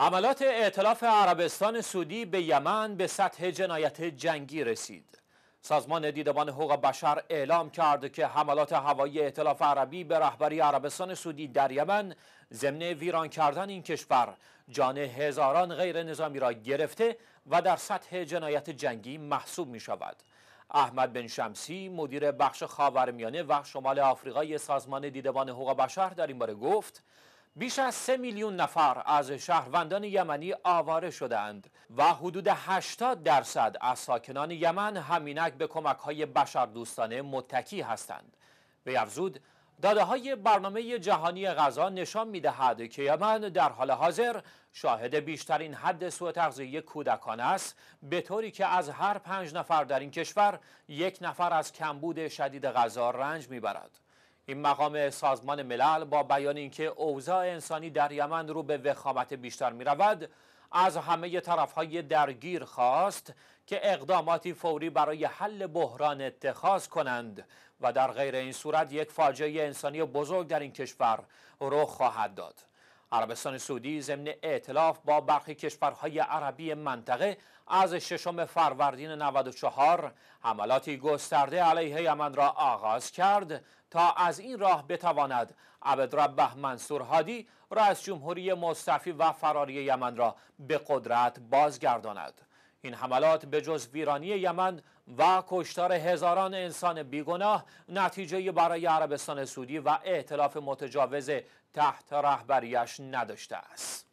حملات اعتلاف عربستان سعودی به یمن به سطح جنایت جنگی رسید. سازمان دیدبان حقوق بشر اعلام کرد که حملات هوایی اعتلاف عربی به رهبری عربستان سعودی در یمن ضمن ویران کردن این کشور جان هزاران غیر نظامی را گرفته و در سطح جنایت جنگی محسوب می شود. احمد بن شمسی مدیر بخش خاورمیانه و شمال آفریقای سازمان دیدبان حقوق بشر در این باره گفت بیش از سه میلیون نفر از شهروندان یمنی آواره شدند و حدود 80 درصد از ساکنان یمن همینک به کمک های بشر دوستانه متکی هستند. به افزود داده های برنامه جهانی غذا نشان می که یمن در حال حاضر شاهد بیشترین حد سوء تغذیه کودکان است به طوری که از هر پنج نفر در این کشور یک نفر از کمبود شدید غذا رنج میبرد. این مقام سازمان ملل با بیان اینکه اوضاع انسانی در یمن رو به وخامت بیشتر می رود از همه های درگیر خواست که اقداماتی فوری برای حل بحران اتخاذ کنند و در غیر این صورت یک فاجعه انسانی بزرگ در این کشور رخ خواهد داد عربستان سعودی ضمن اعتلاف با برخی کشورهای عربی منطقه از ششم فروردین 94 حملاتی گسترده علیه یمن را آغاز کرد تا از این راه بتواند عبدربه منصور هادی رئیس جمهوری مصطفی و فراری یمن را به قدرت بازگرداند این حملات به جز ویرانی یمن و کشتار هزاران انسان بیگناه نتیجه برای عربستان سعودی و اعتلاف متجاوز تحت رهبریش نداشته است.